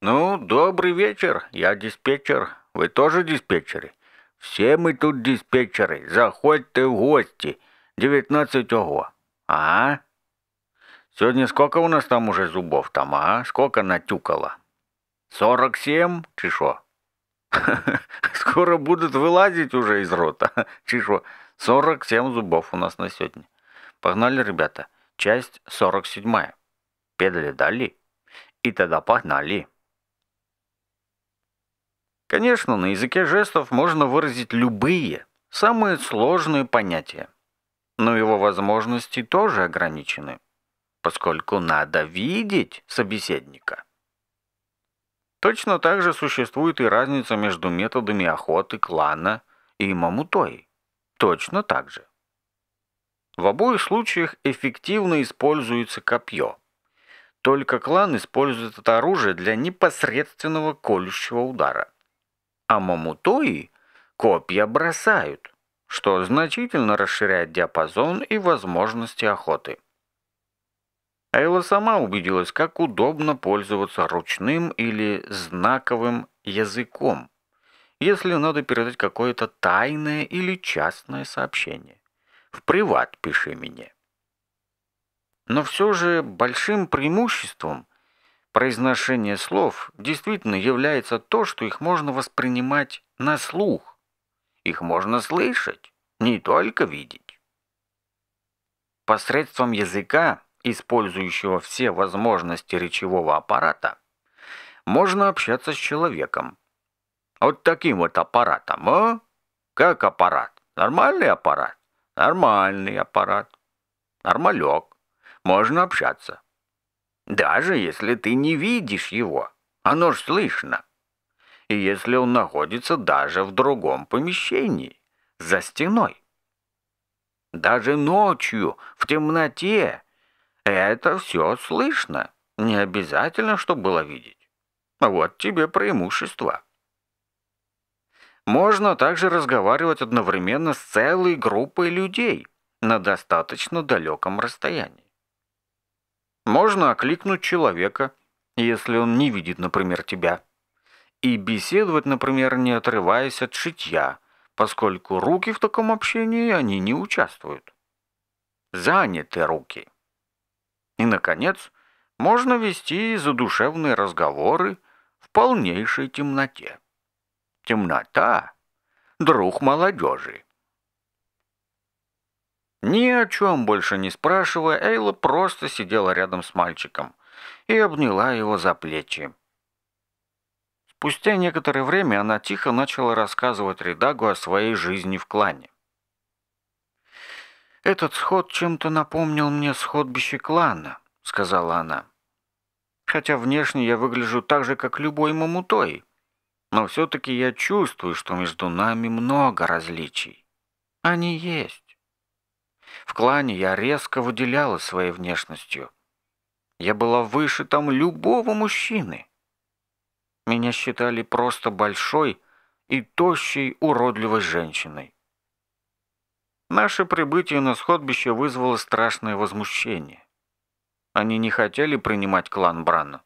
«Ну, добрый вечер. Я диспетчер. Вы тоже диспетчеры?» «Все мы тут диспетчери. Заходьте в гости. девятнадцать ого. А? Сегодня сколько у нас там уже зубов там, а? Сколько натюкало? 47, чи що? Скоро будут вылазить уже из рота, чи Сорок семь зубов у нас на сегодня. Погнали, ребята. Часть сорок седьмая. Педали дали. И тогда погнали. Конечно, на языке жестов можно выразить любые, самые сложные понятия. Но его возможности тоже ограничены, поскольку надо видеть собеседника. Точно так же существует и разница между методами охоты клана и мамутой. Точно так же. В обоих случаях эффективно используется копье. Только клан использует это оружие для непосредственного колющего удара – а мамутои копья бросают, что значительно расширяет диапазон и возможности охоты. Айла сама убедилась, как удобно пользоваться ручным или знаковым языком, если надо передать какое-то тайное или частное сообщение. В приват пиши мне. Но все же большим преимуществом – произношение слов действительно является то, что их можно воспринимать на слух. Их можно слышать, не только видеть. Посредством языка, использующего все возможности речевого аппарата, можно общаться с человеком. Вот таким вот аппаратом, а? Как аппарат? Нормальный аппарат? Нормальный аппарат. Нормалек. Можно общаться. Даже если ты не видишь его, оно ж слышно. И если он находится даже в другом помещении, за стеной. Даже ночью, в темноте, это все слышно. Не обязательно, чтобы было видеть. Вот тебе преимущество. Можно также разговаривать одновременно с целой группой людей на достаточно далеком расстоянии. Можно окликнуть человека, если он не видит, например, тебя. И беседовать, например, не отрываясь от шитья, поскольку руки в таком общении они не участвуют. Заняты руки. И, наконец, можно вести задушевные разговоры в полнейшей темноте. Темнота — друг молодежи. Ни о чем больше не спрашивая, Эйла просто сидела рядом с мальчиком и обняла его за плечи. Спустя некоторое время она тихо начала рассказывать Ридагу о своей жизни в клане. «Этот сход чем-то напомнил мне сходбище клана», — сказала она. «Хотя внешне я выгляжу так же, как любой мамутой, но все-таки я чувствую, что между нами много различий. Они есть». В клане я резко выделялась своей внешностью. Я была выше там любого мужчины. Меня считали просто большой и тощей уродливой женщиной. Наше прибытие на сходбище вызвало страшное возмущение. Они не хотели принимать клан Брана,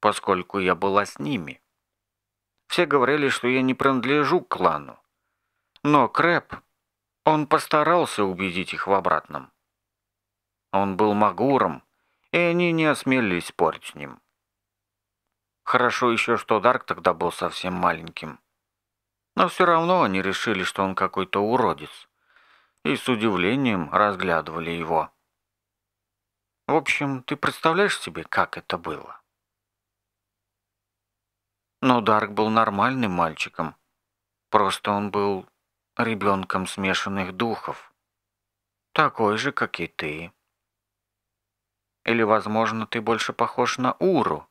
поскольку я была с ними. Все говорили, что я не принадлежу к клану. Но Крэп он постарался убедить их в обратном. Он был магуром, и они не осмелились спорить с ним. Хорошо еще, что Дарк тогда был совсем маленьким. Но все равно они решили, что он какой-то уродец, и с удивлением разглядывали его. В общем, ты представляешь себе, как это было? Но Дарк был нормальным мальчиком. Просто он был ребенком смешанных духов, такой же, как и ты. Или, возможно, ты больше похож на Уру.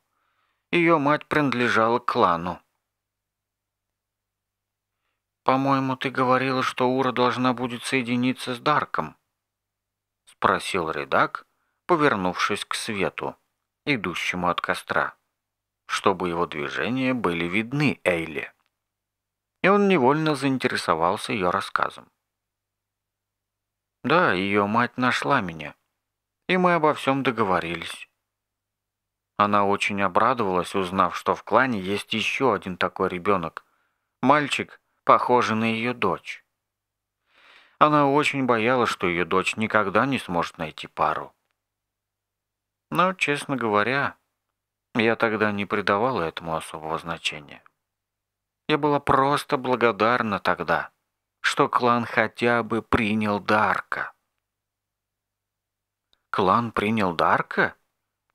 Ее мать принадлежала клану. «По-моему, ты говорила, что Ура должна будет соединиться с Дарком», — спросил Редак, повернувшись к свету, идущему от костра, чтобы его движения были видны Эйли и он невольно заинтересовался ее рассказом. Да, ее мать нашла меня, и мы обо всем договорились. Она очень обрадовалась, узнав, что в клане есть еще один такой ребенок. Мальчик, похожий на ее дочь. Она очень боялась, что ее дочь никогда не сможет найти пару. Но, честно говоря, я тогда не придавала этому особого значения. Я была просто благодарна тогда, что клан хотя бы принял Дарка. Клан принял Дарка?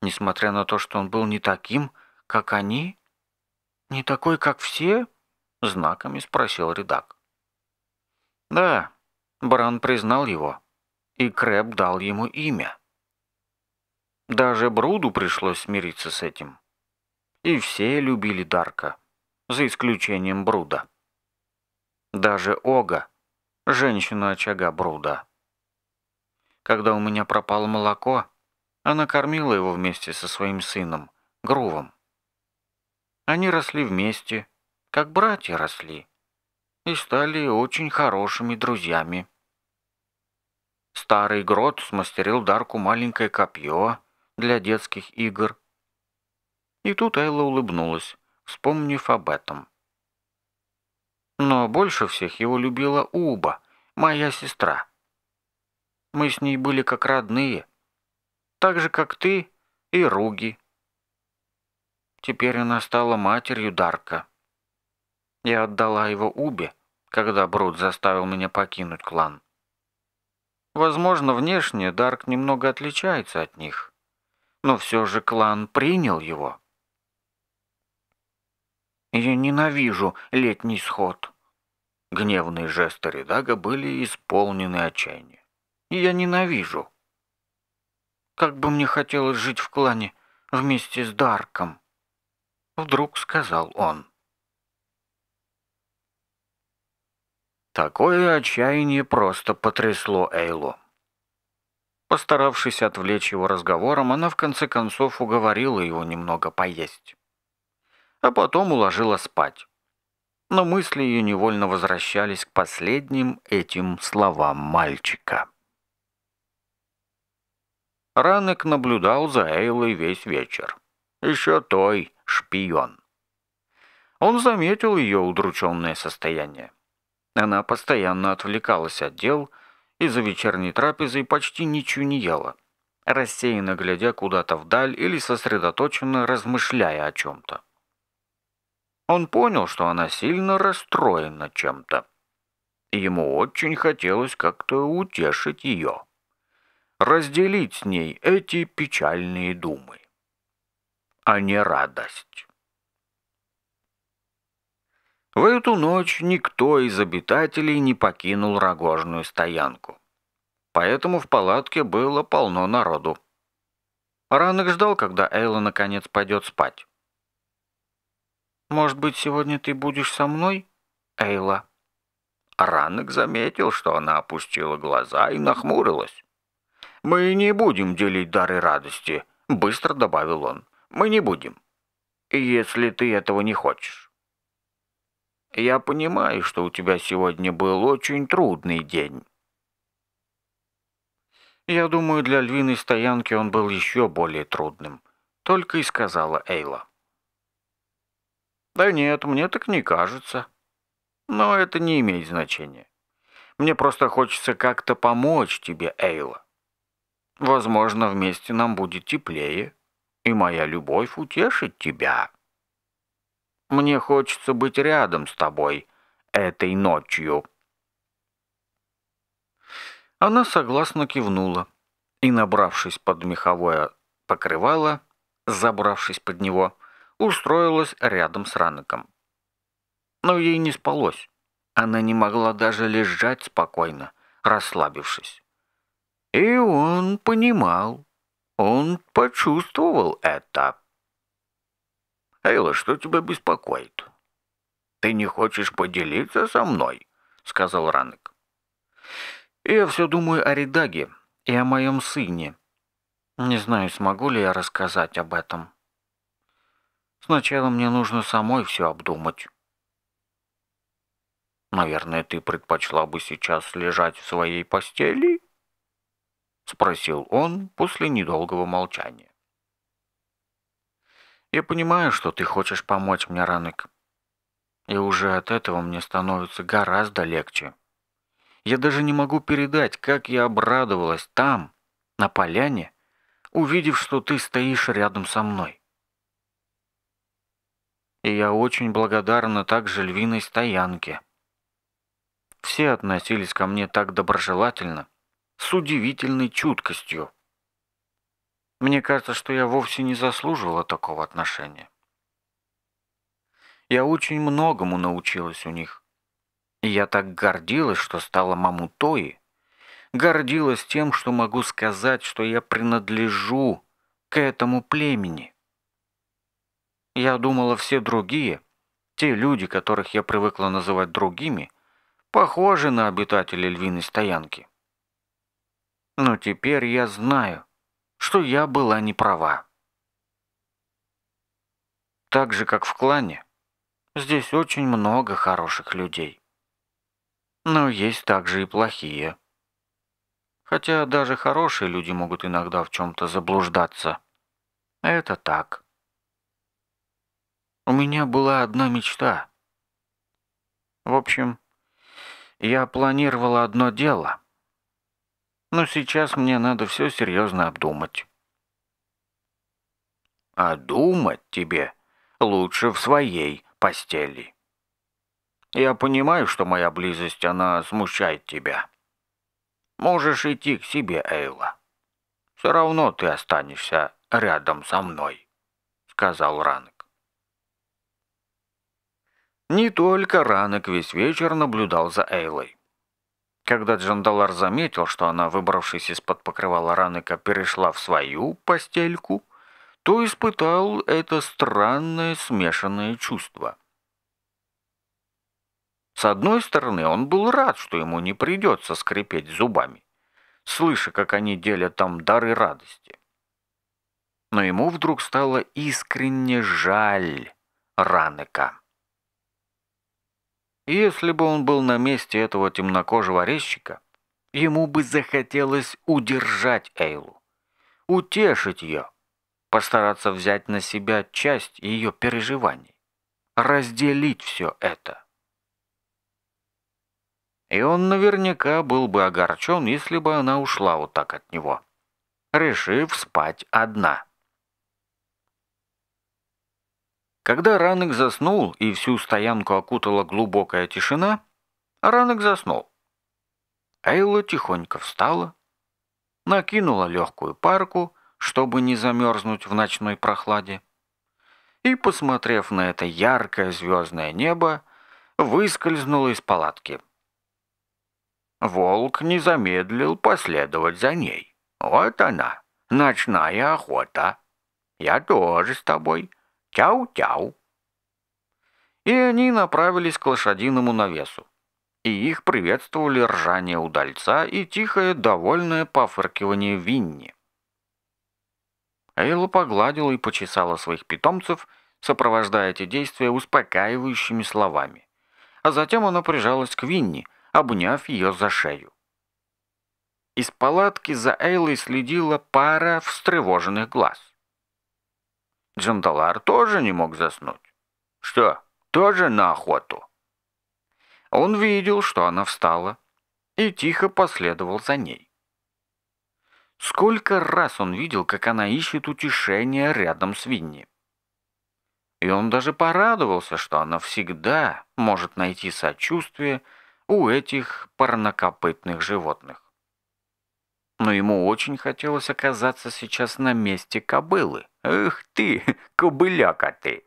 Несмотря на то, что он был не таким, как они? Не такой, как все? Знаками спросил Редак. Да, Бран признал его, и Крэб дал ему имя. Даже Бруду пришлось смириться с этим. И все любили Дарка за исключением Бруда. Даже Ога, женщина очага Бруда. Когда у меня пропало молоко, она кормила его вместе со своим сыном, Грувом. Они росли вместе, как братья росли, и стали очень хорошими друзьями. Старый Грот смастерил Дарку маленькое копье для детских игр. И тут Элла улыбнулась вспомнив об этом. Но больше всех его любила Уба, моя сестра. Мы с ней были как родные, так же, как ты и Руги. Теперь она стала матерью Дарка. Я отдала его Убе, когда Брут заставил меня покинуть клан. Возможно, внешне Дарк немного отличается от них, но все же клан принял его. Я ненавижу летний сход». Гневные жесты Редага были исполнены отчаяния. «Я ненавижу». «Как бы мне хотелось жить в клане вместе с Дарком», — вдруг сказал он. Такое отчаяние просто потрясло Эйлу. Постаравшись отвлечь его разговором, она в конце концов уговорила его немного поесть а потом уложила спать. Но мысли ее невольно возвращались к последним этим словам мальчика. Ранек наблюдал за Эйлой весь вечер. Еще той шпион. Он заметил ее удрученное состояние. Она постоянно отвлекалась от дел и за вечерней трапезой почти ничего не ела, рассеянно глядя куда-то вдаль или сосредоточенно размышляя о чем-то. Он понял, что она сильно расстроена чем-то. И ему очень хотелось как-то утешить ее, разделить с ней эти печальные думы, а не радость. В эту ночь никто из обитателей не покинул рогожную стоянку, поэтому в палатке было полно народу. Ранок ждал, когда Эйла наконец пойдет спать. Может быть, сегодня ты будешь со мной, Эйла?» Ранок заметил, что она опустила глаза и нахмурилась. «Мы не будем делить дары радости», — быстро добавил он. «Мы не будем, если ты этого не хочешь». «Я понимаю, что у тебя сегодня был очень трудный день». Я думаю, для львиной стоянки он был еще более трудным, только и сказала Эйла. Да нет, мне так не кажется. Но это не имеет значения. Мне просто хочется как-то помочь тебе, Эйла. Возможно, вместе нам будет теплее, и моя любовь утешит тебя. Мне хочется быть рядом с тобой этой ночью». Она согласно кивнула и, набравшись под меховое покрывало, забравшись под него, устроилась рядом с Ранаком. Но ей не спалось. Она не могла даже лежать спокойно, расслабившись. И он понимал, он почувствовал это. «Эйла, что тебя беспокоит?» «Ты не хочешь поделиться со мной?» — сказал Ранек. «Я все думаю о Редаге и о моем сыне. Не знаю, смогу ли я рассказать об этом. Сначала мне нужно самой все обдумать. Наверное, ты предпочла бы сейчас лежать в своей постели? Спросил он после недолгого молчания. Я понимаю, что ты хочешь помочь мне, Ранек. И уже от этого мне становится гораздо легче. Я даже не могу передать, как я обрадовалась там, на поляне, увидев, что ты стоишь рядом со мной и я очень благодарна также львиной стоянке. Все относились ко мне так доброжелательно, с удивительной чуткостью. Мне кажется, что я вовсе не заслуживала такого отношения. Я очень многому научилась у них. И я так гордилась, что стала мамутои, гордилась тем, что могу сказать, что я принадлежу к этому племени. Я думала, все другие, те люди, которых я привыкла называть другими, похожи на обитателей львиной стоянки. Но теперь я знаю, что я была не права. Так же, как в клане, здесь очень много хороших людей. Но есть также и плохие. Хотя даже хорошие люди могут иногда в чем-то заблуждаться. Это так. У меня была одна мечта. В общем, я планировала одно дело. Но сейчас мне надо все серьезно обдумать. А думать тебе лучше в своей постели. Я понимаю, что моя близость, она смущает тебя. Можешь идти к себе, Эйла. Все равно ты останешься рядом со мной, — сказал Ранг. Не только Ранек весь вечер наблюдал за Эйлой. Когда Джандалар заметил, что она, выбравшись из-под покрывала Ранека, перешла в свою постельку, то испытал это странное смешанное чувство. С одной стороны, он был рад, что ему не придется скрипеть зубами, слыша, как они делят там дары радости. Но ему вдруг стало искренне жаль Ранека. Если бы он был на месте этого темнокожего резчика, ему бы захотелось удержать Эйлу, утешить ее, постараться взять на себя часть ее переживаний, разделить все это. И он наверняка был бы огорчен, если бы она ушла вот так от него, решив спать одна. Когда Ранок заснул и всю стоянку окутала глубокая тишина, Ранок заснул. Эйла тихонько встала, накинула легкую парку, чтобы не замерзнуть в ночной прохладе, и, посмотрев на это яркое звездное небо, выскользнула из палатки. Волк не замедлил последовать за ней. Вот она, ночная охота. Я тоже с тобой. Тяу-тяу. И они направились к лошадиному навесу. И их приветствовали ржание удальца и тихое, довольное пофыркивание Винни. Эйла погладила и почесала своих питомцев, сопровождая эти действия успокаивающими словами. А затем она прижалась к Винни, обняв ее за шею. Из палатки за Эйлой следила пара встревоженных глаз. Джандалар тоже не мог заснуть. Что, тоже на охоту? Он видел, что она встала, и тихо последовал за ней. Сколько раз он видел, как она ищет утешения рядом с Винни. И он даже порадовался, что она всегда может найти сочувствие у этих парнокопытных животных. Но ему очень хотелось оказаться сейчас на месте кобылы. Эх ты, кобыляка ты!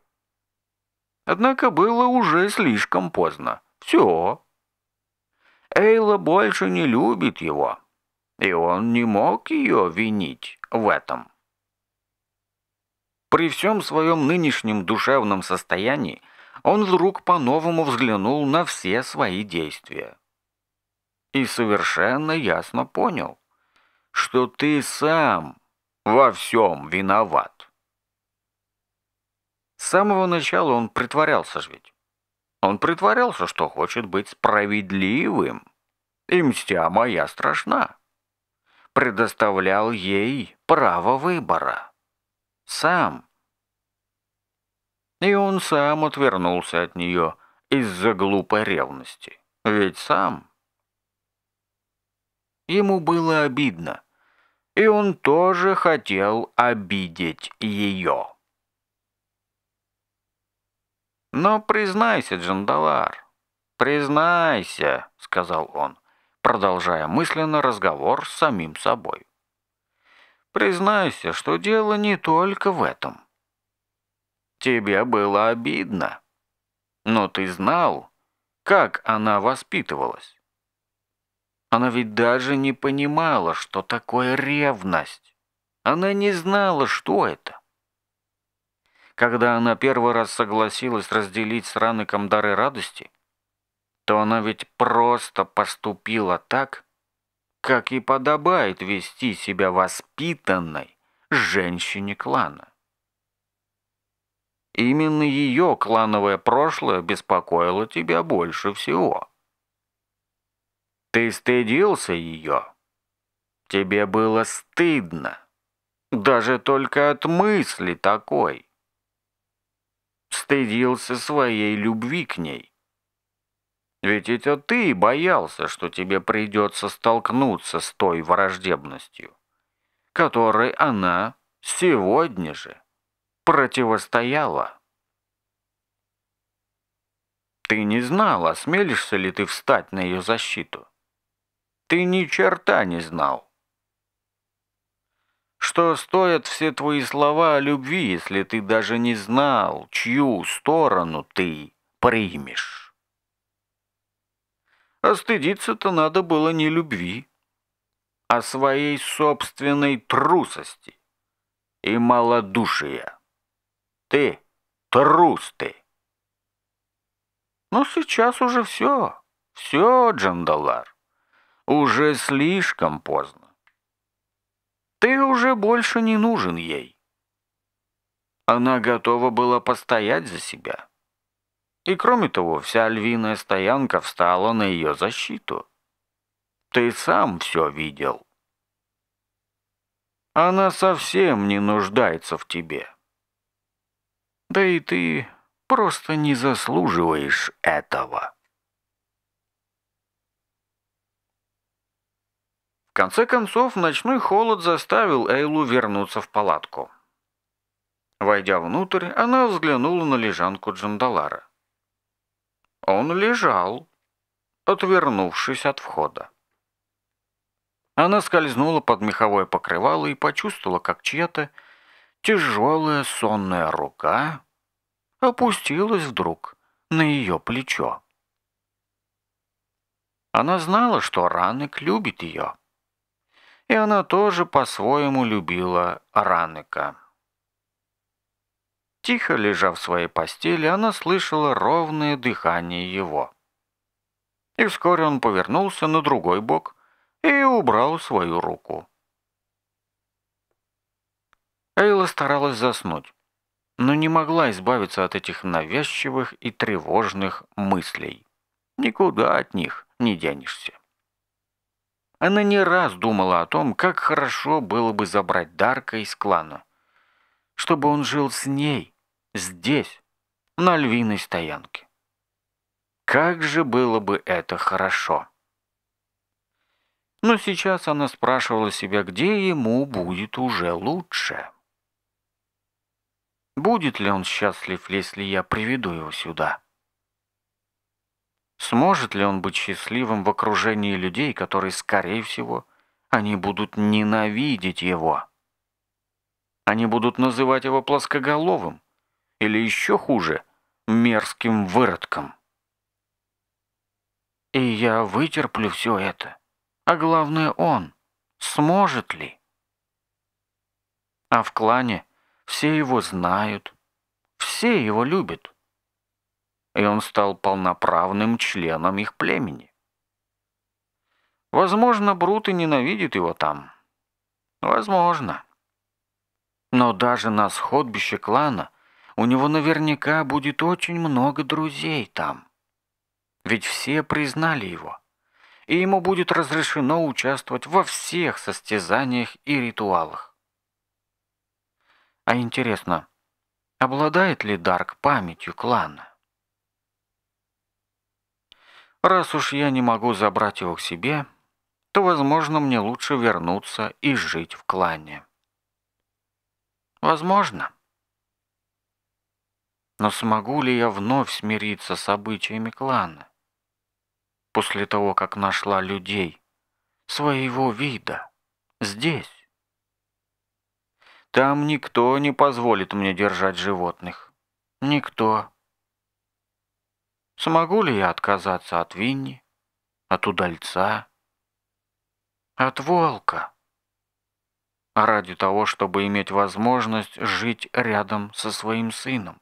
Однако было уже слишком поздно. Все. Эйла больше не любит его, и он не мог ее винить в этом. При всем своем нынешнем душевном состоянии он вдруг по-новому взглянул на все свои действия. И совершенно ясно понял, что ты сам во всем виноват. С самого начала он притворялся же ведь. Он притворялся, что хочет быть справедливым. И мстя моя страшна. Предоставлял ей право выбора. Сам. И он сам отвернулся от нее из-за глупой ревности. Ведь сам. Ему было обидно. И он тоже хотел обидеть ее. Но признайся, Джандалар, признайся, сказал он, продолжая мысленно разговор с самим собой. Признайся, что дело не только в этом. Тебе было обидно, но ты знал, как она воспитывалась. Она ведь даже не понимала, что такое ревность. Она не знала, что это когда она первый раз согласилась разделить с Раныком дары радости, то она ведь просто поступила так, как и подобает вести себя воспитанной женщине клана. Именно ее клановое прошлое беспокоило тебя больше всего. Ты стыдился ее. Тебе было стыдно. Даже только от мысли такой стыдился своей любви к ней. Ведь это ты боялся, что тебе придется столкнуться с той враждебностью, которой она сегодня же противостояла. Ты не знал, осмелишься ли ты встать на ее защиту. Ты ни черта не знал. Что стоят все твои слова о любви, если ты даже не знал, чью сторону ты примешь? А стыдиться-то надо было не любви, а своей собственной трусости и малодушия. Ты трус ты. Но сейчас уже все, все, Джандалар, уже слишком поздно. Ты уже больше не нужен ей. Она готова была постоять за себя. И кроме того, вся львиная стоянка встала на ее защиту. Ты сам все видел. Она совсем не нуждается в тебе. Да и ты просто не заслуживаешь этого. конце концов, ночной холод заставил Эйлу вернуться в палатку. Войдя внутрь, она взглянула на лежанку Джандалара. Он лежал, отвернувшись от входа. Она скользнула под меховое покрывало и почувствовала, как чья-то тяжелая сонная рука опустилась вдруг на ее плечо. Она знала, что Ранек любит ее и она тоже по-своему любила Ранека. Тихо лежа в своей постели, она слышала ровное дыхание его. И вскоре он повернулся на другой бок и убрал свою руку. Эйла старалась заснуть, но не могла избавиться от этих навязчивых и тревожных мыслей. Никуда от них не денешься. Она не раз думала о том, как хорошо было бы забрать Дарка из клана. Чтобы он жил с ней, здесь, на львиной стоянке. Как же было бы это хорошо! Но сейчас она спрашивала себя, где ему будет уже лучше. Будет ли он счастлив, если я приведу его сюда? Сможет ли он быть счастливым в окружении людей, которые, скорее всего, они будут ненавидеть его? Они будут называть его плоскоголовым или еще хуже – мерзким выродком. И я вытерплю все это. А главное он. Сможет ли? А в клане все его знают, все его любят и он стал полноправным членом их племени. Возможно, Брут и ненавидит его там. Возможно. Но даже на сходбище клана у него наверняка будет очень много друзей там. Ведь все признали его, и ему будет разрешено участвовать во всех состязаниях и ритуалах. А интересно, обладает ли Дарк памятью клана? Раз уж я не могу забрать его к себе, то, возможно, мне лучше вернуться и жить в клане. Возможно. Но смогу ли я вновь смириться с обычаями клана? После того, как нашла людей своего вида здесь. Там никто не позволит мне держать животных. Никто. Смогу ли я отказаться от Винни, от удальца, от волка? ради того, чтобы иметь возможность жить рядом со своим сыном.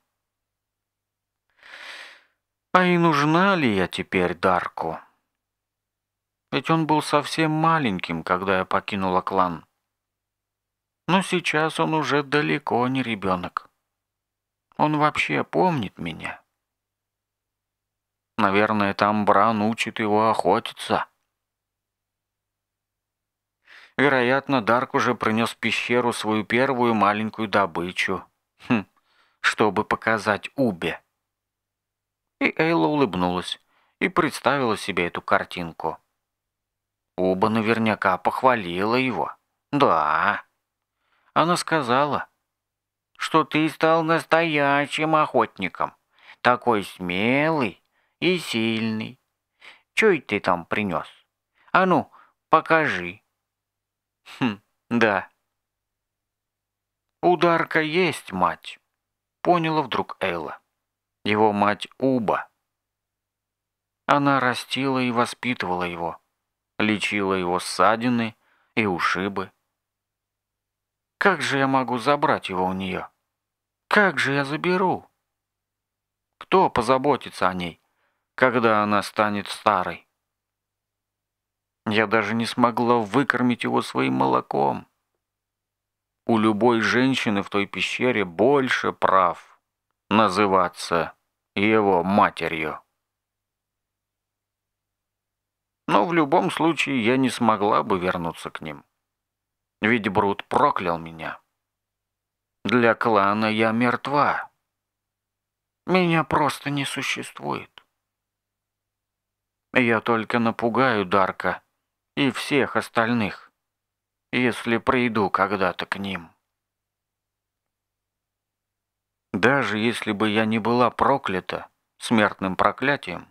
А и нужна ли я теперь Дарку? Ведь он был совсем маленьким, когда я покинула клан. Но сейчас он уже далеко не ребенок. Он вообще помнит меня. Наверное, там Бран учит его охотиться. Вероятно, Дарк уже принес в пещеру свою первую маленькую добычу. Хм, чтобы показать Убе. И Эйла улыбнулась и представила себе эту картинку. Уба наверняка похвалила его. Да. Она сказала, что ты стал настоящим охотником. Такой смелый, и сильный. Чё ты там принёс? А ну, покажи. Хм, да. Ударка есть, мать, поняла вдруг Элла. Его мать Уба. Она растила и воспитывала его, лечила его ссадины и ушибы. Как же я могу забрать его у нее? Как же я заберу? Кто позаботится о ней? когда она станет старой. Я даже не смогла выкормить его своим молоком. У любой женщины в той пещере больше прав называться его матерью. Но в любом случае я не смогла бы вернуться к ним. Ведь Брут проклял меня. Для клана я мертва. Меня просто не существует. Я только напугаю Дарка и всех остальных, если приду когда-то к ним. Даже если бы я не была проклята смертным проклятием.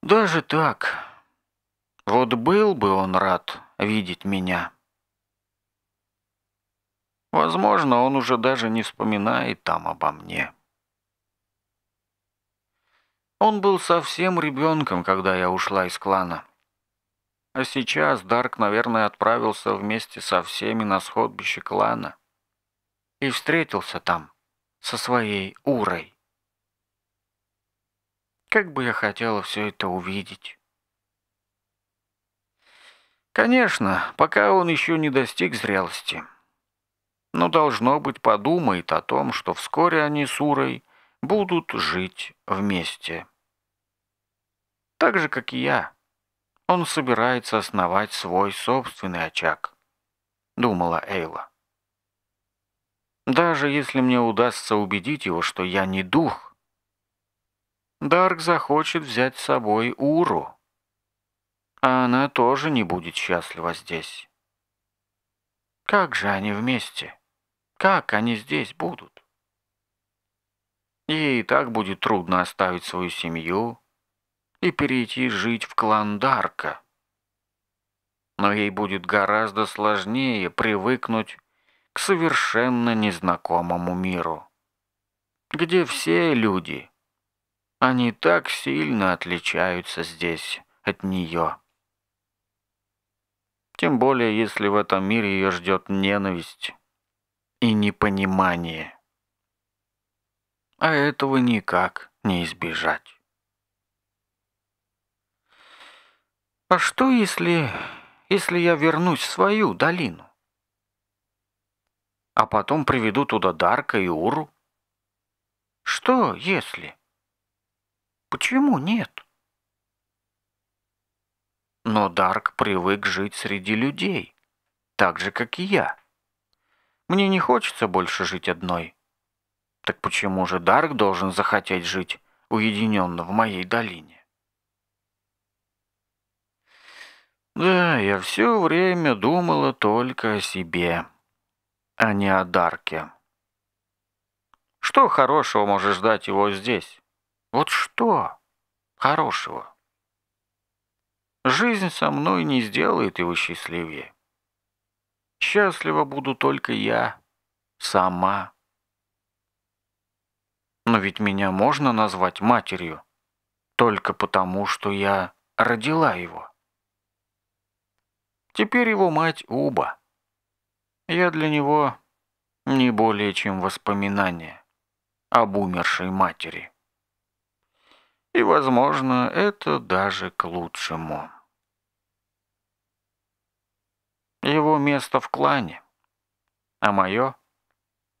Даже так. Вот был бы он рад видеть меня. Возможно, он уже даже не вспоминает там обо мне. Он был совсем ребенком, когда я ушла из клана. А сейчас Дарк, наверное, отправился вместе со всеми на сходбище клана. И встретился там со своей Урой. Как бы я хотела все это увидеть. Конечно, пока он еще не достиг зрелости. Но, должно быть, подумает о том, что вскоре они с Урой будут жить вместе. Так же, как и я. Он собирается основать свой собственный очаг, думала Эйла. Даже если мне удастся убедить его, что я не дух, Дарк захочет взять с собой Уру. А она тоже не будет счастлива здесь. Как же они вместе? Как они здесь будут? Ей и так будет трудно оставить свою семью и перейти жить в клан Дарка. Но ей будет гораздо сложнее привыкнуть к совершенно незнакомому миру, где все люди, они так сильно отличаются здесь от нее. Тем более, если в этом мире ее ждет ненависть и непонимание а этого никак не избежать. А что, если... если я вернусь в свою долину? А потом приведу туда Дарка и Уру? Что, если? Почему нет? Но Дарк привык жить среди людей, так же, как и я. Мне не хочется больше жить одной. Так почему же Дарк должен захотеть жить уединенно в моей долине? Да, я все время думала только о себе, а не о Дарке. Что хорошего можешь ждать его здесь? Вот что хорошего? Жизнь со мной не сделает его счастливее. Счастлива буду только я, сама но ведь меня можно назвать матерью только потому, что я родила его. Теперь его мать Уба. Я для него не более чем воспоминание об умершей матери. И, возможно, это даже к лучшему. Его место в клане, а мое,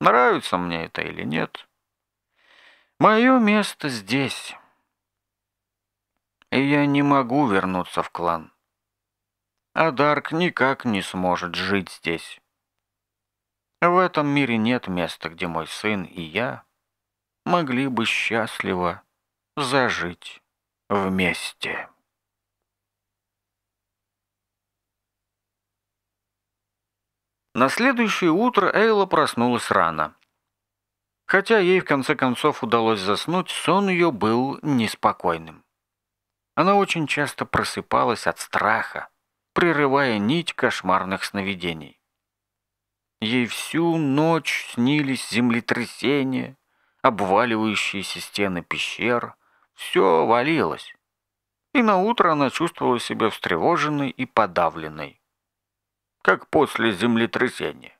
нравится мне это или нет, Мое место здесь. И я не могу вернуться в клан. А Дарк никак не сможет жить здесь. В этом мире нет места, где мой сын и я могли бы счастливо зажить вместе. На следующее утро Эйла проснулась рано. Хотя ей в конце концов удалось заснуть, сон ее был неспокойным. Она очень часто просыпалась от страха, прерывая нить кошмарных сновидений. Ей всю ночь снились землетрясения, обваливающиеся стены пещер, все валилось. И на утро она чувствовала себя встревоженной и подавленной, как после землетрясения.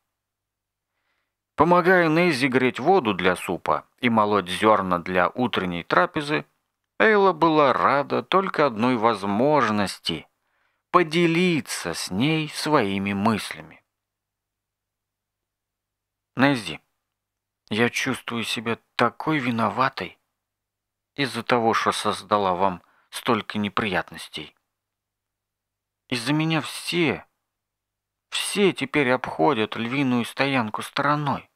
Помогая Нейзи греть воду для супа и молоть зерна для утренней трапезы, Эйла была рада только одной возможности — поделиться с ней своими мыслями. Нейзи, я чувствую себя такой виноватой из-за того, что создала вам столько неприятностей. Из-за меня все, все теперь обходят львиную стоянку стороной.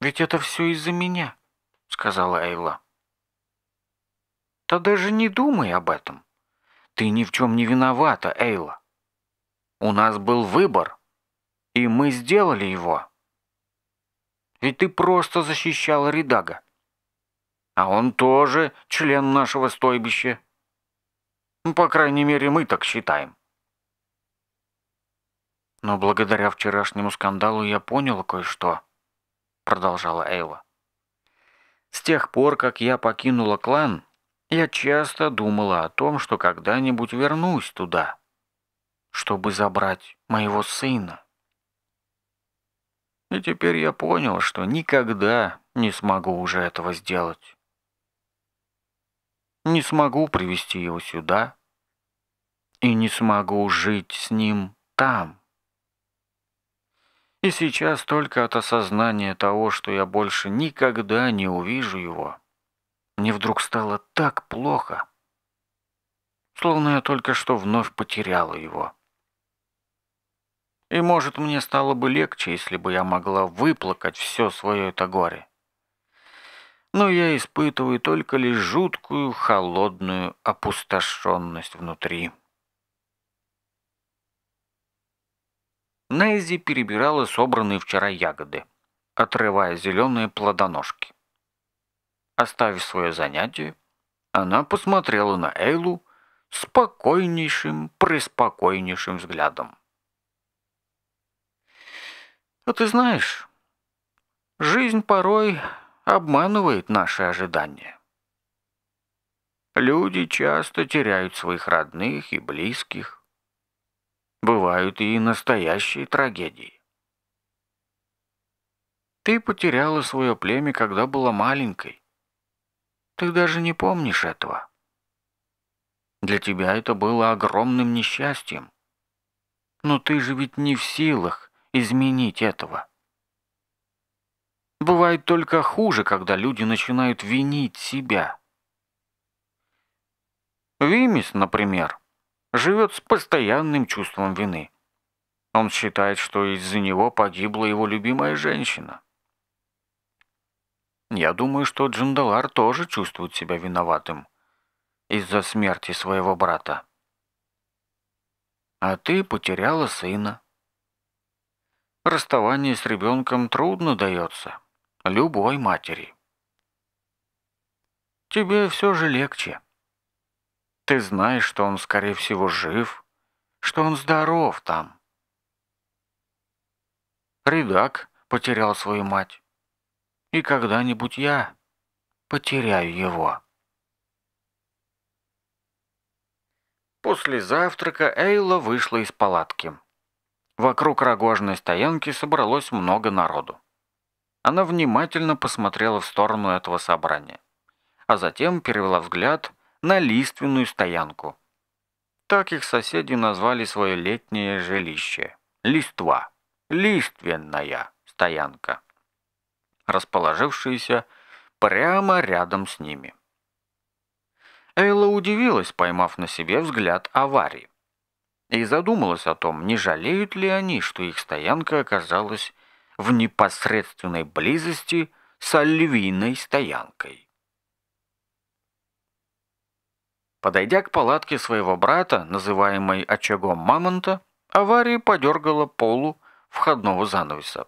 «Ведь это все из-за меня», — сказала Эйла. «Да даже не думай об этом. Ты ни в чем не виновата, Эйла. У нас был выбор, и мы сделали его. Ведь ты просто защищала Ридага. А он тоже член нашего стойбища. Ну, по крайней мере, мы так считаем. «Но благодаря вчерашнему скандалу я поняла кое-что», — продолжала Эйла. «С тех пор, как я покинула клан, я часто думала о том, что когда-нибудь вернусь туда, чтобы забрать моего сына. И теперь я понял, что никогда не смогу уже этого сделать. Не смогу привести его сюда и не смогу жить с ним там. И сейчас только от осознания того, что я больше никогда не увижу его, мне вдруг стало так плохо, словно я только что вновь потеряла его. И, может, мне стало бы легче, если бы я могла выплакать все свое это горе. Но я испытываю только лишь жуткую, холодную опустошенность внутри. Нейзи перебирала собранные вчера ягоды, отрывая зеленые плодоножки. Оставив свое занятие, она посмотрела на Эйлу спокойнейшим, преспокойнейшим взглядом. «А ты знаешь, жизнь порой обманывает наши ожидания. Люди часто теряют своих родных и близких, бывают и настоящие трагедии. Ты потеряла свое племя, когда была маленькой. Ты даже не помнишь этого. Для тебя это было огромным несчастьем. Но ты же ведь не в силах изменить этого. Бывает только хуже, когда люди начинают винить себя. Вимис, например, живет с постоянным чувством вины. Он считает, что из-за него погибла его любимая женщина. Я думаю, что Джандалар тоже чувствует себя виноватым из-за смерти своего брата. А ты потеряла сына. Расставание с ребенком трудно дается любой матери. Тебе все же легче. Ты знаешь, что он, скорее всего, жив, что он здоров там. Редак потерял свою мать. И когда-нибудь я потеряю его. После завтрака Эйла вышла из палатки. Вокруг рогожной стоянки собралось много народу. Она внимательно посмотрела в сторону этого собрания, а затем перевела взгляд на лиственную стоянку. Так их соседи назвали свое летнее жилище – листва, лиственная стоянка, расположившаяся прямо рядом с ними. Эйла удивилась, поймав на себе взгляд аварии, и задумалась о том, не жалеют ли они, что их стоянка оказалась в непосредственной близости с львиной стоянкой. Подойдя к палатке своего брата, называемой очагом мамонта, авария подергала полу входного занавеса.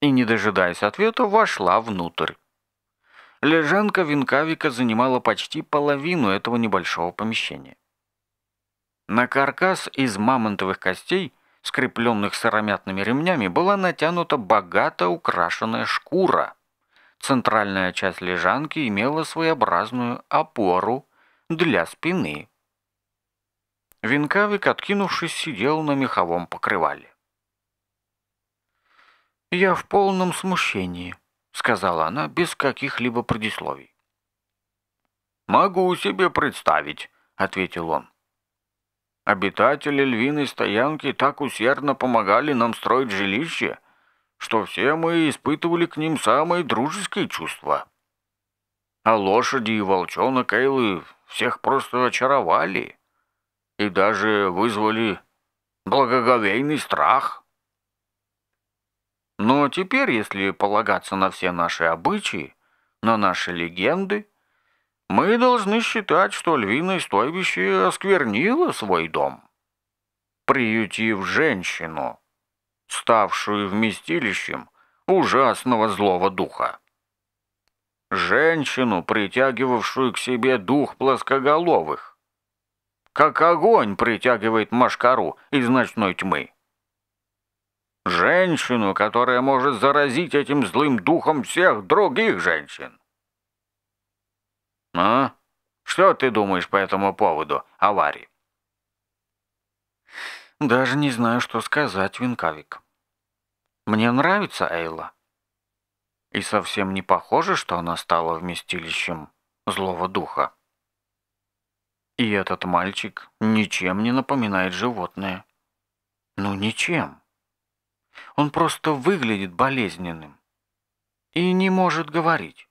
И, не дожидаясь ответа, вошла внутрь. Лежанка Винкавика занимала почти половину этого небольшого помещения. На каркас из мамонтовых костей, скрепленных сыромятными ремнями, была натянута богато украшенная шкура. Центральная часть лежанки имела своеобразную опору для спины. Винкавик, откинувшись, сидел на меховом покрывале. «Я в полном смущении», — сказала она без каких-либо предисловий. «Могу себе представить», — ответил он. «Обитатели львиной стоянки так усердно помогали нам строить жилище, что все мы испытывали к ним самые дружеские чувства. А лошади и волчонок Эйлы всех просто очаровали и даже вызвали благоговейный страх. Но теперь, если полагаться на все наши обычаи, на наши легенды, мы должны считать, что львиное стойбище осквернило свой дом, приютив женщину, ставшую вместилищем ужасного злого духа женщину, притягивавшую к себе дух плоскоголовых. Как огонь притягивает машкару из ночной тьмы. Женщину, которая может заразить этим злым духом всех других женщин. А? Что ты думаешь по этому поводу, аварии? Даже не знаю, что сказать, Винкавик. Мне нравится Эйла. И совсем не похоже, что она стала вместилищем злого духа. И этот мальчик ничем не напоминает животное. Ну, ничем. Он просто выглядит болезненным и не может говорить.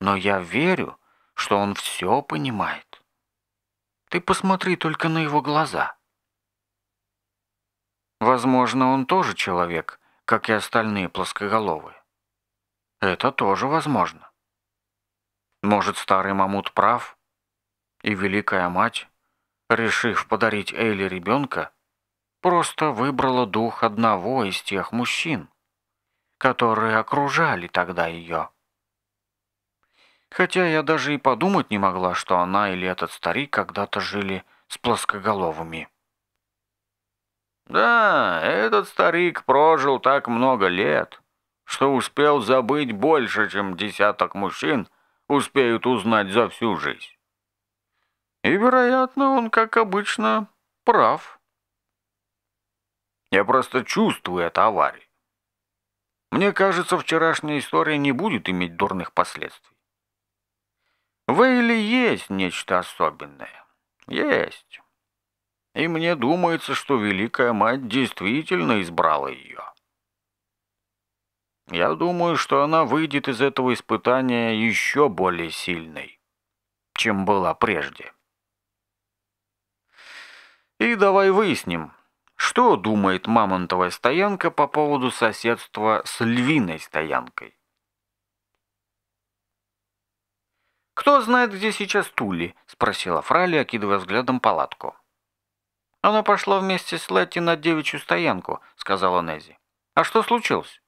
Но я верю, что он все понимает. Ты посмотри только на его глаза. Возможно, он тоже человек, как и остальные плоскоголовые. Это тоже возможно. Может, старый Мамут прав, и Великая Мать, решив подарить Эйли ребенка, просто выбрала дух одного из тех мужчин, которые окружали тогда ее. Хотя я даже и подумать не могла, что она или этот старик когда-то жили с плоскоголовыми. «Да, этот старик прожил так много лет», что успел забыть больше, чем десяток мужчин успеют узнать за всю жизнь. И, вероятно, он, как обычно, прав. Я просто чувствую это аварии. Мне кажется, вчерашняя история не будет иметь дурных последствий. В Эйле есть нечто особенное. Есть. И мне думается, что Великая Мать действительно избрала ее. Я думаю, что она выйдет из этого испытания еще более сильной, чем была прежде. И давай выясним, что думает мамонтовая стоянка по поводу соседства с львиной стоянкой. «Кто знает, где сейчас Тули?» — спросила Фрали, окидывая взглядом палатку. «Она пошла вместе с Летти на девичью стоянку», — сказала Нези. «А что случилось?»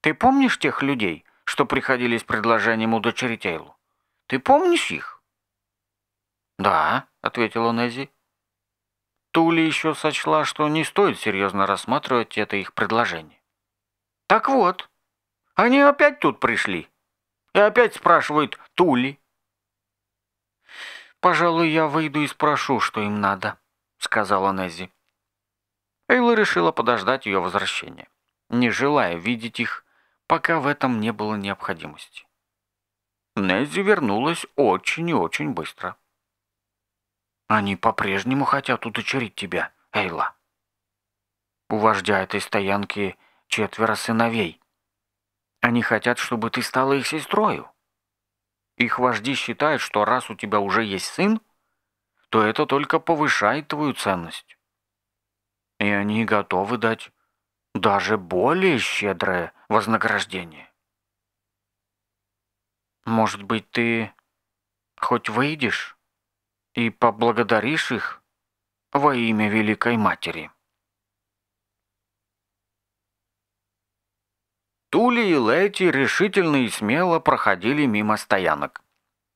Ты помнишь тех людей, что приходили с предложением удочерить Эйлу? Ты помнишь их?» «Да», — ответила Нези. Тули еще сочла, что не стоит серьезно рассматривать это их предложение. «Так вот, они опять тут пришли и опять спрашивают Тули». «Пожалуй, я выйду и спрошу, что им надо», — сказала Нези. Эйла решила подождать ее возвращения. Не желая видеть их, пока в этом не было необходимости. Нези вернулась очень и очень быстро. «Они по-прежнему хотят удочерить тебя, Эйла. У вождя этой стоянки четверо сыновей. Они хотят, чтобы ты стала их сестрою. Их вожди считают, что раз у тебя уже есть сын, то это только повышает твою ценность. И они готовы дать даже более щедрое вознаграждение. Может быть, ты хоть выйдешь и поблагодаришь их во имя Великой Матери. Тули и Лети решительно и смело проходили мимо стоянок.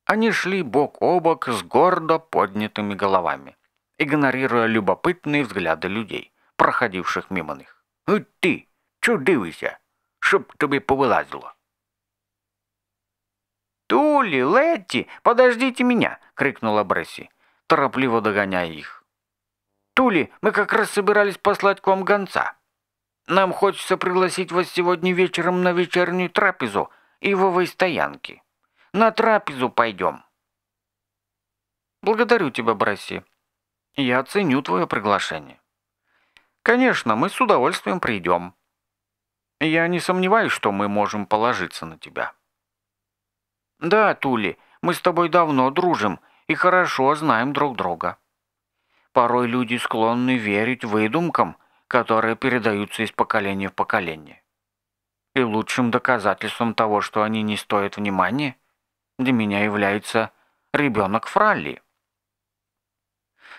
Они шли бок о бок с гордо поднятыми головами, игнорируя любопытные взгляды людей, проходивших мимо них. От ну, ти, чо дивишся, щоб тобі повилазило? «Тули, Летти, подождите меня!» — крикнула Бресси, торопливо догоняя их. «Тули, мы как раз собирались послать к вам гонца. Нам хочется пригласить вас сегодня вечером на вечернюю трапезу ивовой стоянки. На трапезу пойдем». «Благодарю тебя, Бресси. Я оценю твое приглашение». Конечно, мы с удовольствием придем. Я не сомневаюсь, что мы можем положиться на тебя. Да, Тули, мы с тобой давно дружим и хорошо знаем друг друга. Порой люди склонны верить выдумкам, которые передаются из поколения в поколение. И лучшим доказательством того, что они не стоят внимания, для меня является ребенок Фралли.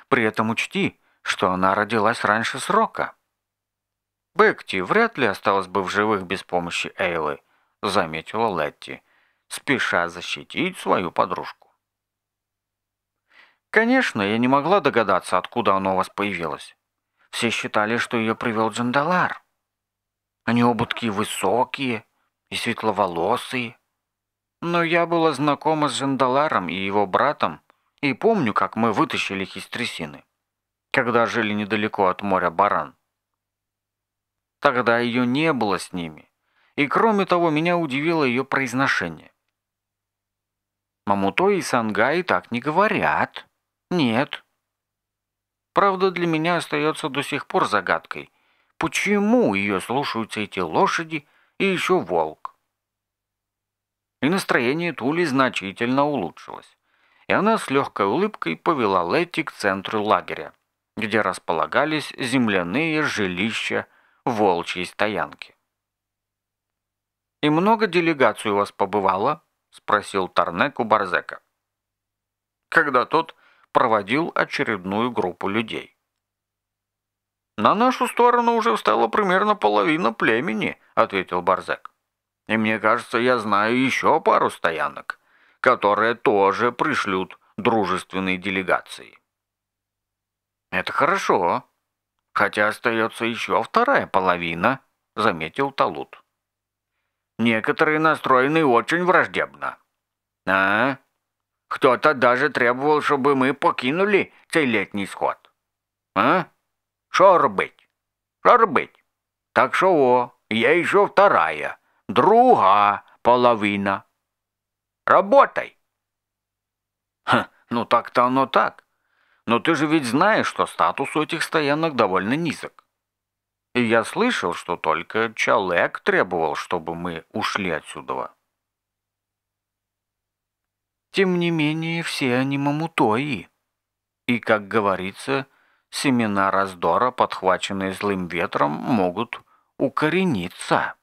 При этом учти, что она родилась раньше срока. «Бекти вряд ли осталась бы в живых без помощи Эйлы», — заметила Летти, спеша защитить свою подружку. «Конечно, я не могла догадаться, откуда оно у вас появилось. Все считали, что ее привел Джандалар. Они обутки высокие и светловолосые. Но я была знакома с Джандаларом и его братом, и помню, как мы вытащили их из трясины когда жили недалеко от моря Баран. Тогда ее не было с ними, и кроме того меня удивило ее произношение. Мамуто и Сангай так не говорят. Нет. Правда, для меня остается до сих пор загадкой, почему ее слушаются эти лошади и еще волк. И настроение Тули значительно улучшилось, и она с легкой улыбкой повела Летти к центру лагеря где располагались земляные жилища волчьей стоянки. «И много делегаций у вас побывало?» — спросил Тарнек у Барзека. Когда тот проводил очередную группу людей. «На нашу сторону уже встала примерно половина племени», — ответил Барзек. «И мне кажется, я знаю еще пару стоянок, которые тоже пришлют дружественные делегации». «Это хорошо. Хотя остается еще вторая половина», — заметил Талут. «Некоторые настроены очень враждебно». «А? Кто-то даже требовал, чтобы мы покинули цей летний сход». «А? Шо робить? Шо робить? Так что о, я еще вторая, друга половина. Работай!» «Ха, ну так-то оно так. Но ты же ведь знаешь, что статус у этих стоянок довольно низок. И я слышал, что только Чалек требовал, чтобы мы ушли отсюда. Тем не менее, все они мамутои. И, как говорится, семена раздора, подхваченные злым ветром, могут укорениться.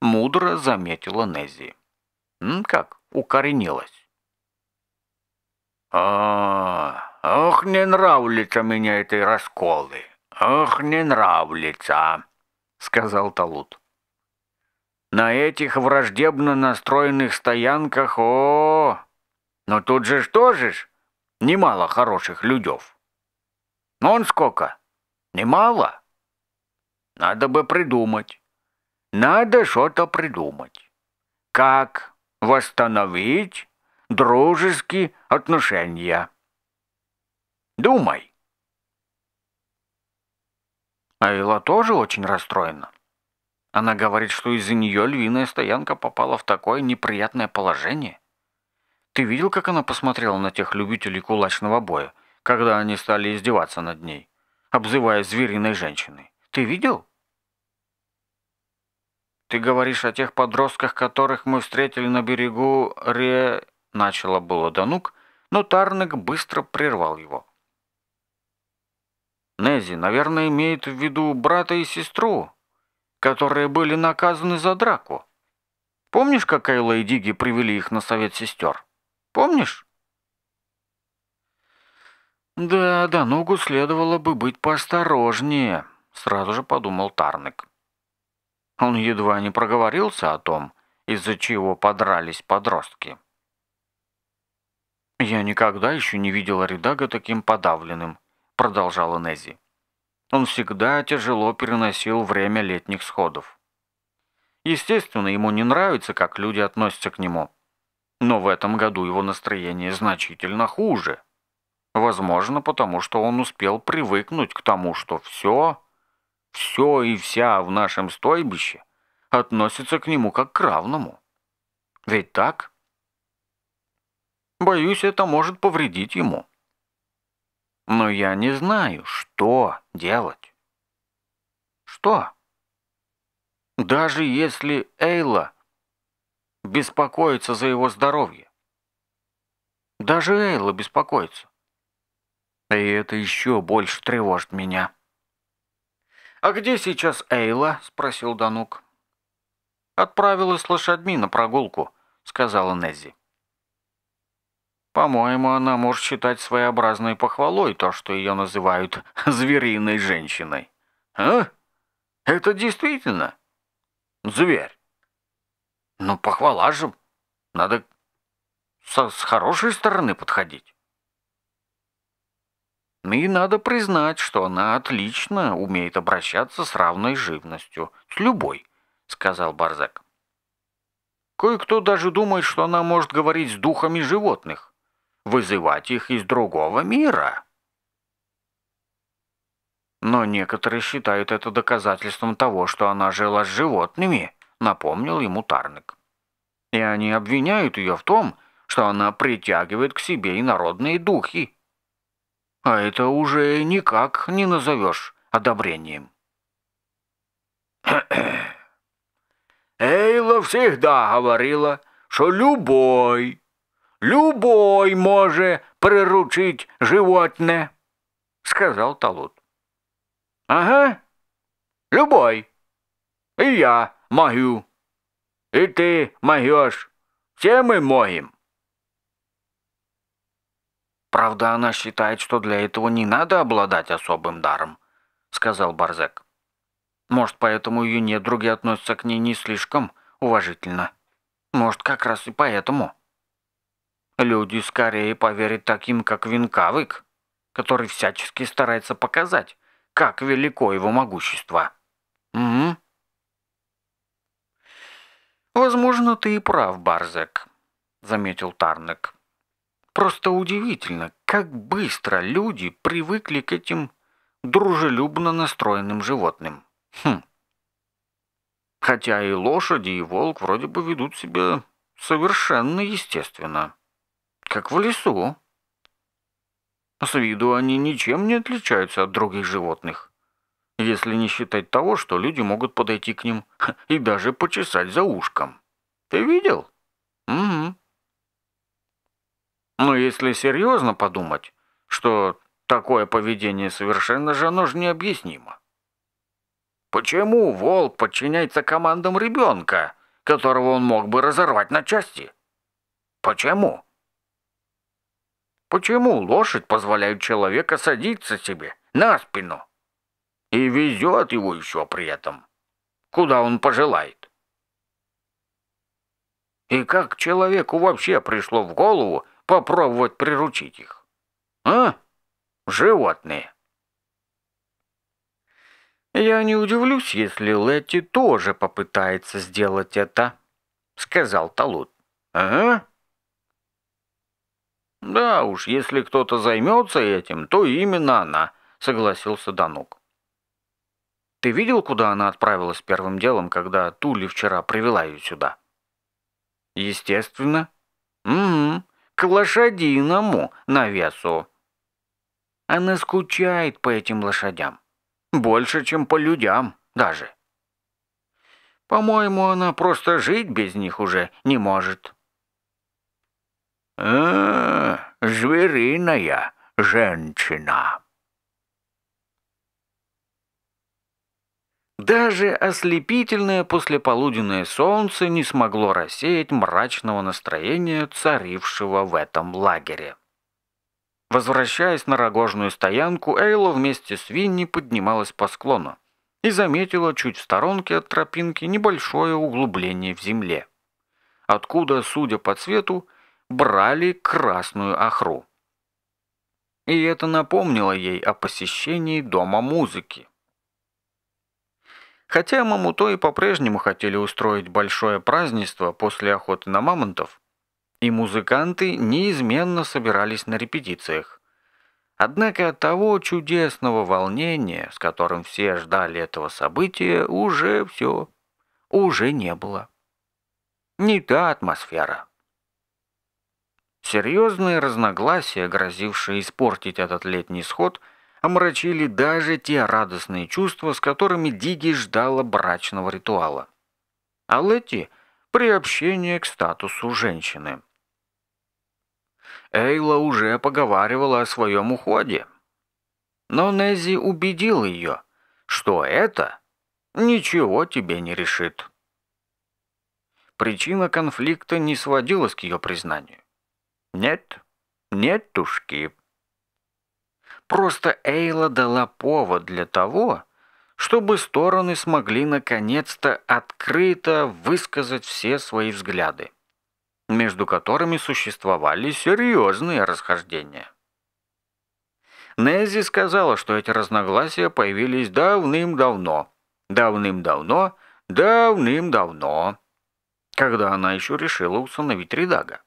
Мудро заметила Нези. Как укоренилась. А-а-а. Ох, не нравлятся меня этой расколы. Ох, не нравлятся, сказал Талут. На этих враждебно настроенных стоянках, о, -о, -о но тут же что же ж, немало хороших людев. Он сколько? Немало? Надо бы придумать. Надо что-то придумать. Как восстановить дружеские отношения? Думай. Айла тоже очень расстроена. Она говорит, что из-за нее львиная стоянка попала в такое неприятное положение. Ты видел, как она посмотрела на тех любителей кулачного боя, когда они стали издеваться над ней, обзывая звериной женщиной? Ты видел? Ты говоришь о тех подростках, которых мы встретили на берегу Ре... Начало было Данук, но Тарнек быстро прервал его. Нези, наверное, имеет в виду брата и сестру, которые были наказаны за драку. Помнишь, как Эйла и Диги привели их на совет сестер? Помнишь? «Да, да, ногу следовало бы быть поосторожнее», — сразу же подумал Тарник. Он едва не проговорился о том, из-за чего подрались подростки. Я никогда еще не видел Редага таким подавленным продолжала Нези. Он всегда тяжело переносил время летних сходов. Естественно, ему не нравится, как люди относятся к нему. Но в этом году его настроение значительно хуже. Возможно, потому что он успел привыкнуть к тому, что все, все и вся в нашем стойбище относится к нему как к равному. Ведь так? Боюсь, это может повредить ему. Но я не знаю, что делать. Что? Даже если Эйла беспокоится за его здоровье. Даже Эйла беспокоится. И это еще больше тревожит меня. «А где сейчас Эйла?» — спросил Данук. «Отправилась лошадьми на прогулку», — сказала Неззи. По-моему, она может считать своеобразной похвалой то, что ее называют «звериной женщиной». А? Это действительно? Зверь. Ну, похвала же. Надо со, с хорошей стороны подходить. И надо признать, что она отлично умеет обращаться с равной живностью, с любой, сказал Барзак. Кое-кто даже думает, что она может говорить с духами животных вызывать их из другого мира. Но некоторые считают это доказательством того, что она жила с животными, напомнил ему Тарник. И они обвиняют ее в том, что она притягивает к себе инородные духи. А это уже никак не назовешь одобрением. Эйла всегда говорила, что любой, Любой може приручить животне, сказал Талут. Ага, любой. И я могу. И ты могешь. Все мы можем. Правда, она считает, что для этого не надо обладать особым даром, сказал Барзек. Может, поэтому ее недруги относятся к ней не слишком уважительно. Может, как раз и поэтому. Люди скорее поверят таким, как Винкавык, который всячески старается показать, как велико его могущество. Угу. Возможно, ты и прав, Барзек, заметил Тарнек. Просто удивительно, как быстро люди привыкли к этим дружелюбно настроенным животным. Хм. Хотя и лошади, и волк вроде бы ведут себя совершенно естественно как в лесу. С виду они ничем не отличаются от других животных, если не считать того, что люди могут подойти к ним и даже почесать за ушком. Ты видел? Угу. Но если серьезно подумать, что такое поведение совершенно же оно же необъяснимо. Почему волк подчиняется командам ребенка, которого он мог бы разорвать на части? Почему? Почему лошадь позволяет человека садиться себе на спину? И везет его еще при этом, куда он пожелает. И как человеку вообще пришло в голову попробовать приручить их? А? Животные. «Я не удивлюсь, если Летти тоже попытается сделать это», — сказал Талут. «Ага», «Да уж, если кто-то займется этим, то именно она», — согласился Данук. «Ты видел, куда она отправилась первым делом, когда Тули вчера привела ее сюда?» «Естественно». «Угу, к лошадиному навесу». «Она скучает по этим лошадям. Больше, чем по людям даже». «По-моему, она просто жить без них уже не может». А, звериная женщина. Даже ослепительное послеполуденное солнце не смогло рассеять мрачного настроения, царившего в этом лагере. Возвращаясь на рогожную стоянку, Эйла вместе с Винни поднималась по склону и заметила чуть в сторонке от тропинки небольшое углубление в земле, откуда, судя по цвету, брали красную охру. И это напомнило ей о посещении Дома музыки. Хотя и по-прежнему хотели устроить большое празднество после охоты на мамонтов, и музыканты неизменно собирались на репетициях. Однако от того чудесного волнения, с которым все ждали этого события, уже все, уже не было. Не та атмосфера. Серьезные разногласия, грозившие испортить этот летний сход, омрачили даже те радостные чувства, с которыми Диги ждала брачного ритуала. А Летти — приобщение к статусу женщины. Эйла уже поговаривала о своем уходе. Но Нези убедил ее, что это ничего тебе не решит. Причина конфликта не сводилась к ее признанию. Нет, нет тушки. Просто Эйла дала повод для того, чтобы стороны смогли наконец-то открыто высказать все свои взгляды, между которыми существовали серьезные расхождения. Нези сказала, что эти разногласия появились давным-давно, давным-давно, давным-давно, когда она еще решила установить Редага.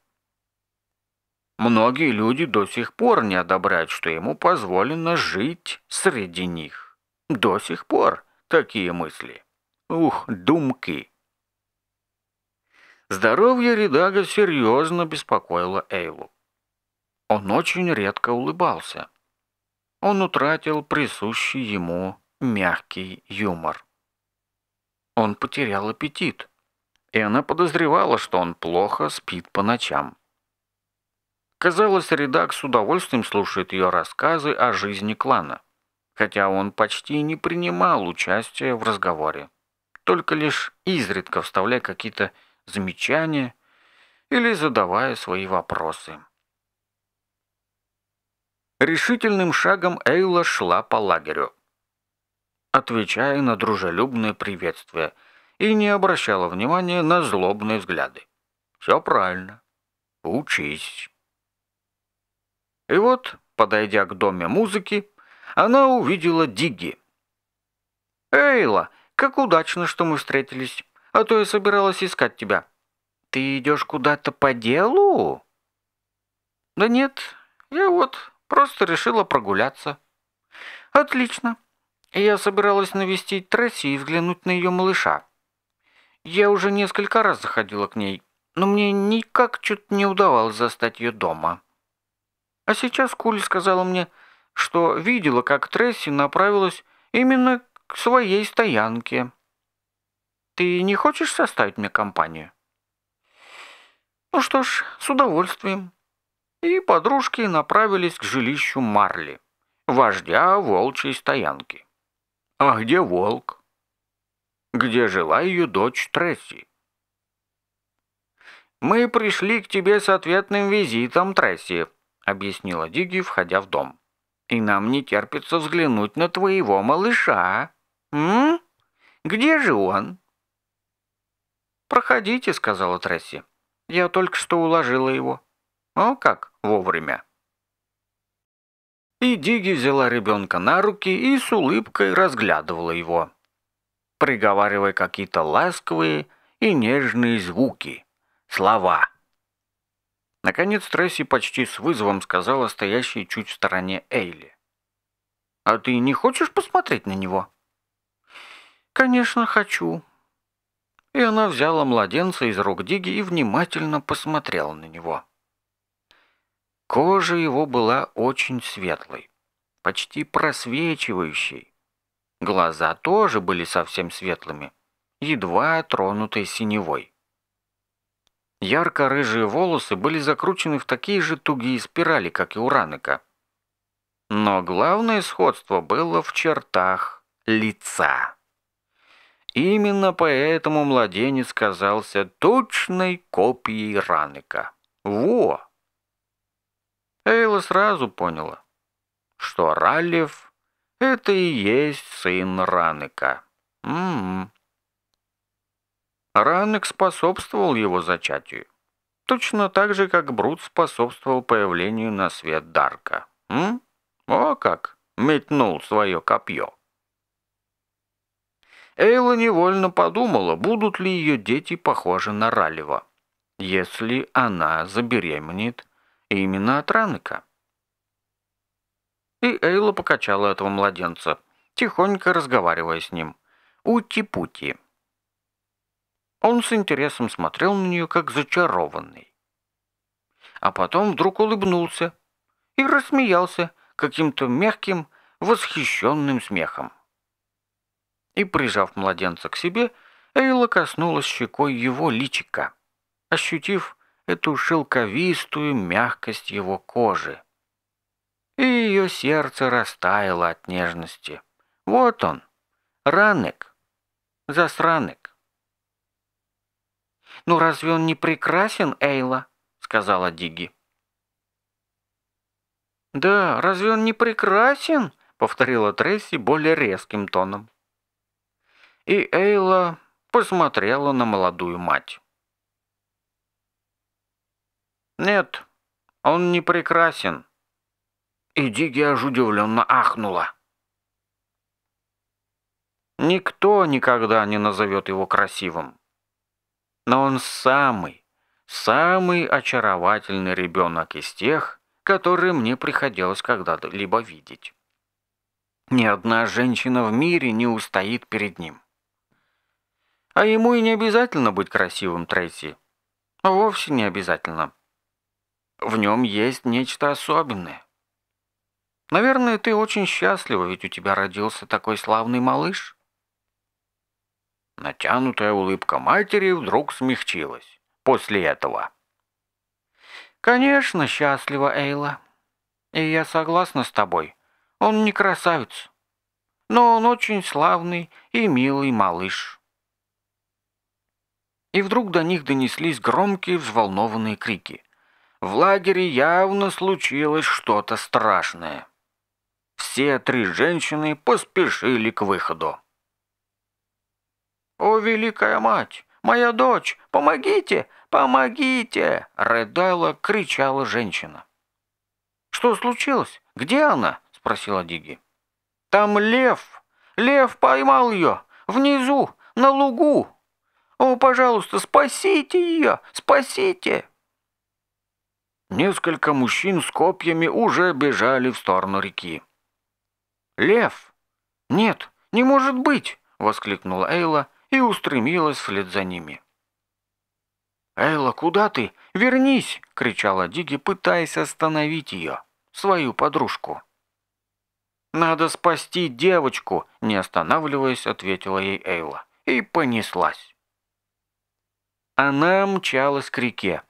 Многие люди до сих пор не одобряют, что ему позволено жить среди них. До сих пор такие мысли. Ух, думки. Здоровье Редага серьезно беспокоило Эйлу. Он очень редко улыбался. Он утратил присущий ему мягкий юмор. Он потерял аппетит, и она подозревала, что он плохо спит по ночам. Казалось, Редак с удовольствием слушает ее рассказы о жизни клана, хотя он почти не принимал участия в разговоре, только лишь изредка вставляя какие-то замечания или задавая свои вопросы. Решительным шагом Эйла шла по лагерю, отвечая на дружелюбное приветствие и не обращала внимания на злобные взгляды. «Все правильно. Учись». И вот, подойдя к доме музыки, она увидела Диги. «Эйла, как удачно, что мы встретились, а то я собиралась искать тебя. Ты идешь куда-то по делу?» «Да нет, я вот просто решила прогуляться». «Отлично. Я собиралась навестить Тресси и взглянуть на ее малыша. Я уже несколько раз заходила к ней, но мне никак чуть не удавалось застать ее дома». А сейчас Куль сказала мне, что видела, как Тресси направилась именно к своей стоянке. Ты не хочешь составить мне компанию? Ну что ж, с удовольствием. И подружки направились к жилищу Марли, вождя волчьей стоянки. А где волк? Где жила ее дочь Тресси? «Мы пришли к тебе с ответным визитом, Тресси», — объяснила Диги, входя в дом. «И нам не терпится взглянуть на твоего малыша. А? М? Где же он?» «Проходите», — сказала Тресси. «Я только что уложила его». «О, как вовремя». И Диги взяла ребенка на руки и с улыбкой разглядывала его, приговаривая какие-то ласковые и нежные звуки, слова — Наконец Тресси почти с вызовом сказала стоящей чуть в стороне Эйли. «А ты не хочешь посмотреть на него?» «Конечно, хочу». И она взяла младенца из рук Диги и внимательно посмотрела на него. Кожа его была очень светлой, почти просвечивающей. Глаза тоже были совсем светлыми, едва тронутой синевой. Ярко-рыжие волосы были закручены в такие же тугие спирали, как и у Раныка. Но главное сходство было в чертах лица. Именно поэтому младенец казался точной копией Раныка. Во! Эйла сразу поняла, что Ралев — это и есть сын Раныка. М -м -м. Ранок способствовал его зачатию. Точно так же, как Брут способствовал появлению на свет Дарка. М? О как! Метнул свое копье. Эйла невольно подумала, будут ли ее дети похожи на Ралева, если она забеременеет именно от Раныка. И Эйла покачала этого младенца, тихонько разговаривая с ним. «Ути-пути». Он с интересом смотрел на нее, как зачарованный. А потом вдруг улыбнулся и рассмеялся каким-то мягким, восхищенным смехом. И, прижав младенца к себе, Эйла коснулась щекой его личика, ощутив эту шелковистую мягкость его кожи. И ее сердце растаяло от нежности. Вот он, ранек, засранек. «Ну разве он не прекрасен, Эйла?» — сказала Дигги. «Да, разве он не прекрасен?» — повторила Трейси более резким тоном. И Эйла посмотрела на молодую мать. «Нет, он не прекрасен». И Дигги аж удивленно ахнула. «Никто никогда не назовет его красивым», но он самый, самый очаровательный ребенок из тех, которые мне приходилось когда-либо видеть. Ни одна женщина в мире не устоит перед ним. А ему и не обязательно быть красивым, Трейси. Вовсе не обязательно. В нем есть нечто особенное. Наверное, ты очень счастлива, ведь у тебя родился такой славный малыш. Натянутая улыбка матери вдруг смягчилась после этого. «Конечно, счастлива Эйла. И я согласна с тобой. Он не красавец, но он очень славный и милый малыш». И вдруг до них донеслись громкие взволнованные крики. В лагере явно случилось что-то страшное. Все три женщины поспешили к выходу. «О, великая мать! Моя дочь! Помогите! Помогите!» — рыдала, кричала женщина. «Что случилось? Где она?» — спросила Диги. «Там лев! Лев поймал ее! Внизу, на лугу! О, пожалуйста, спасите ее! Спасите!» Несколько мужчин с копьями уже бежали в сторону реки. «Лев! Нет, не может быть!» — воскликнула Эйла и устремилась вслед за ними. «Эйла, куда ты? Вернись!» — кричала Диги, пытаясь остановить ее, свою подружку. «Надо спасти девочку!» — не останавливаясь, ответила ей Эйла. И понеслась. Она мчалась к реке,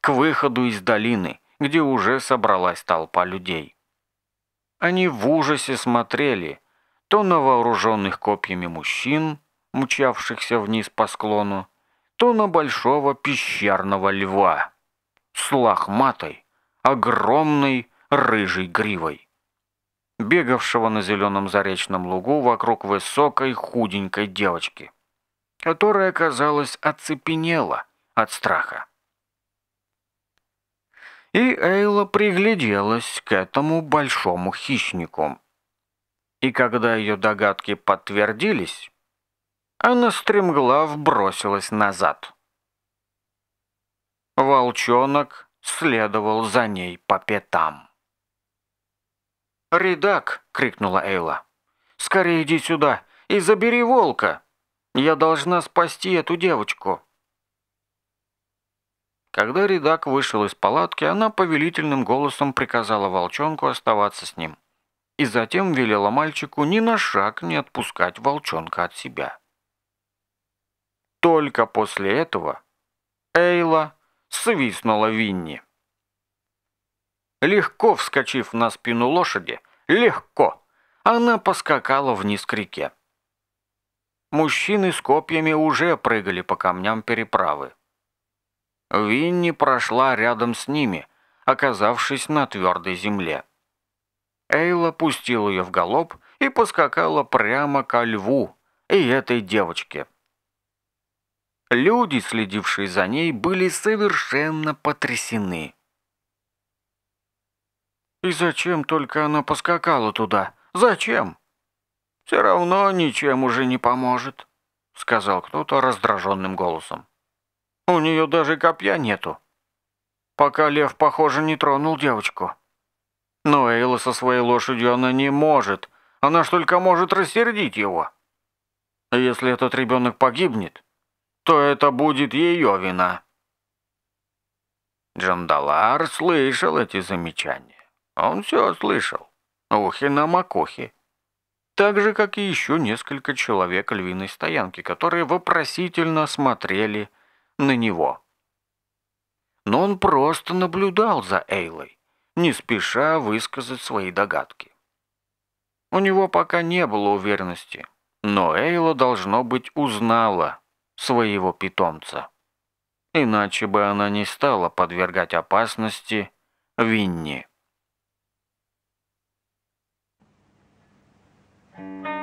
к выходу из долины, где уже собралась толпа людей. Они в ужасе смотрели то на вооруженных копьями мужчин, мчавшихся вниз по склону, то на большого пещерного льва с лохматой, огромной рыжей гривой, бегавшего на зеленом заречном лугу вокруг высокой худенькой девочки, которая, казалось, оцепенела от страха. И Эйла пригляделась к этому большому хищнику. И когда ее догадки подтвердились, она стремглав бросилась назад. Волчонок следовал за ней по пятам. «Редак!» — крикнула Эйла. «Скорее иди сюда и забери волка! Я должна спасти эту девочку!» Когда Редак вышел из палатки, она повелительным голосом приказала волчонку оставаться с ним и затем велела мальчику ни на шаг не отпускать волчонка от себя. Только после этого Эйла свистнула Винни. Легко вскочив на спину лошади, легко, она поскакала вниз к реке. Мужчины с копьями уже прыгали по камням переправы. Винни прошла рядом с ними, оказавшись на твердой земле. Эйла пустила ее в галоп и поскакала прямо ко льву и этой девочке – Люди, следившие за ней, были совершенно потрясены. «И зачем только она поскакала туда? Зачем?» «Все равно ничем уже не поможет», — сказал кто-то раздраженным голосом. «У нее даже копья нету. Пока лев, похоже, не тронул девочку. Но Эйла со своей лошадью она не может. Она ж только может рассердить его. А Если этот ребенок погибнет, то это будет ее вина». Джандалар слышал эти замечания. Он все слышал. Ухи на макухе. Так же, как и еще несколько человек львиной стоянки, которые вопросительно смотрели на него. Но он просто наблюдал за Эйлой, не спеша высказать свои догадки. У него пока не было уверенности, но Эйла, должно быть, узнала своего питомца. Иначе бы она не стала подвергать опасности Винни. Thank you.